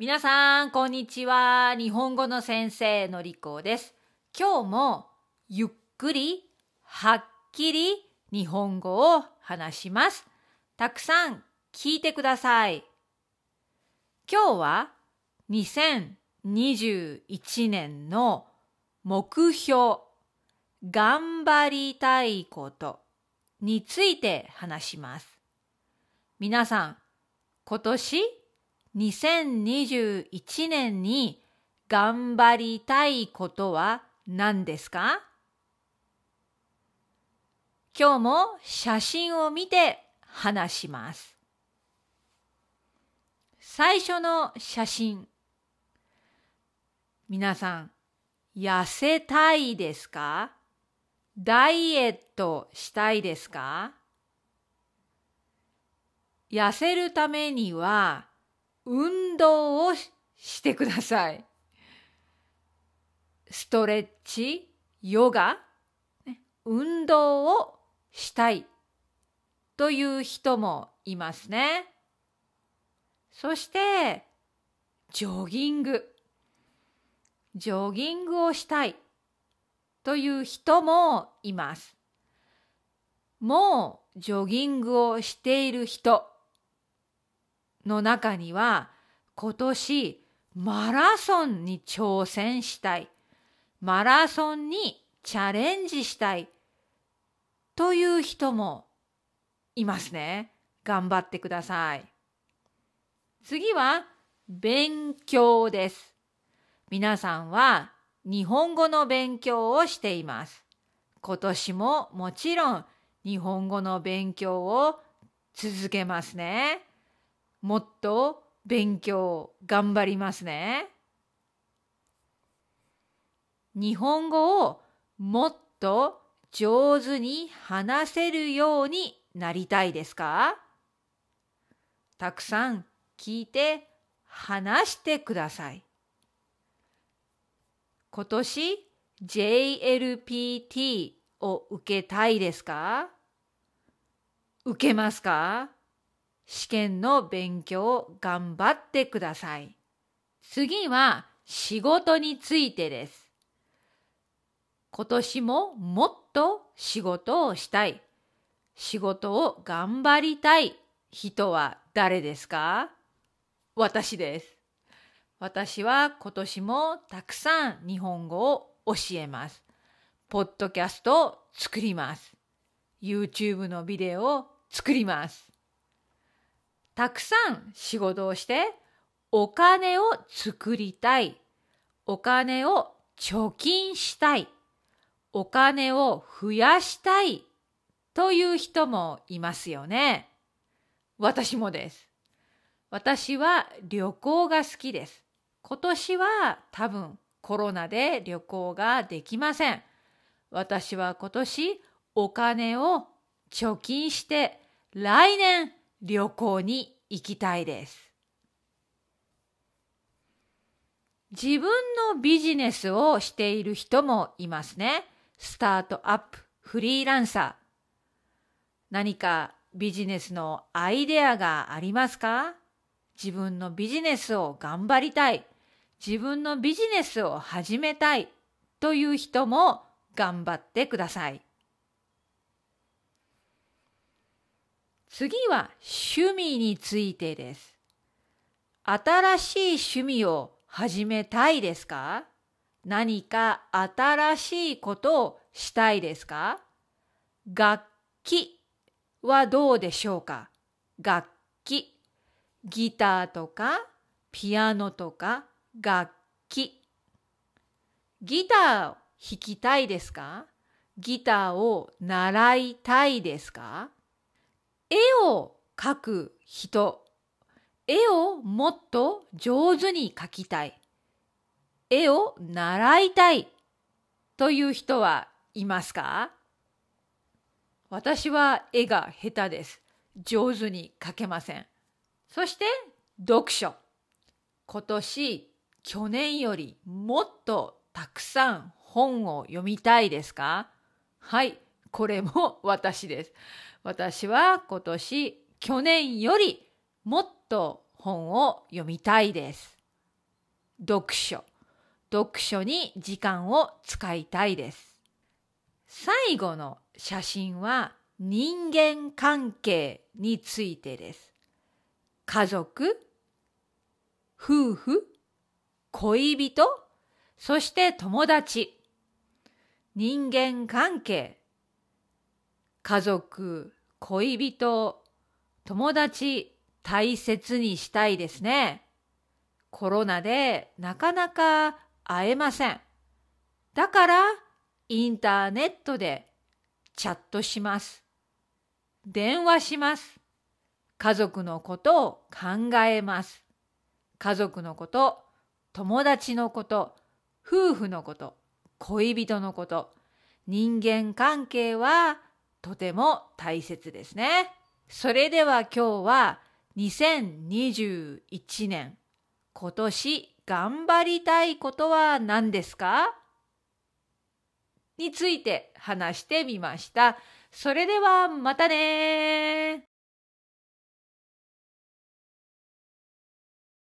皆さん、こんにちは。日本語の先生のりこです。今日もゆっくり、はっきり日本語を話します。たくさん聞いてください。今日は2021年の目標、頑張りたいことについて話します。皆さん、今年2021年に頑張りたいことは何ですか今日も写真を見て話します。最初の写真。皆さん、痩せたいですかダイエットしたいですか痩せるためには運動をしてください。ストレッチ、ヨガ、運動をしたいという人もいますね。そして、ジョギング。ジョギングをしたいという人もいます。もうジョギングをしている人の中には今年マラソンに挑戦したい、マラソンにチャレンジしたいという人もいますね。頑張ってください。次は勉強です。皆さんは日本語の勉強をしています。今年ももちろん日本語の勉強を続けますね。もっと勉強頑張りますね。日本語をもっと上手に話せるようになりたいですかたくさん聞いて話してください。今年 JLPT を受けたいですか受けますか試験の勉強を頑張ってください。次は仕事についてです。今年ももっと仕事をしたい。仕事を頑張りたい人は誰ですか私です。私は今年もたくさん日本語を教えます。ポッドキャストを作ります。YouTube のビデオを作ります。たくさん仕事をしてお金を作りたい。お金を貯金したい。お金を増やしたい。という人もいますよね。私もです。私は旅行が好きです。今年は多分コロナで旅行ができません。私は今年お金を貯金して来年旅行に行きたいです。自分のビジネスをしている人もいますね。スタートアップ、フリーランサー。何かビジネスのアイデアがありますか自分のビジネスを頑張りたい。自分のビジネスを始めたいという人も頑張ってください。次は趣味についてです。新しい趣味を始めたいですか何か新しいことをしたいですか楽器はどうでしょうか楽器。ギターとかピアノとか楽器。ギターを弾きたいですかギターを習いたいですか絵を描く人絵をもっと上手に描きたい絵を習いたいという人はいますか私は絵が下手です。上手に描けません。そして読書。今年、去年よりもっとたくさん本を読みたいですかはい。これも私です。私は今年、去年よりもっと本を読みたいです。読書。読書に時間を使いたいです。最後の写真は人間関係についてです。家族、夫婦、恋人、そして友達。人間関係、家族、恋人、友達大切にしたいですね。コロナでなかなか会えません。だからインターネットでチャットします。電話します。家族のことを考えます。家族のこと、友達のこと、夫婦のこと、恋人のこと、人間関係はとても大切ですね。それでは今日は2021年今年頑張りたいことは何ですかについて話してみました。それではまたね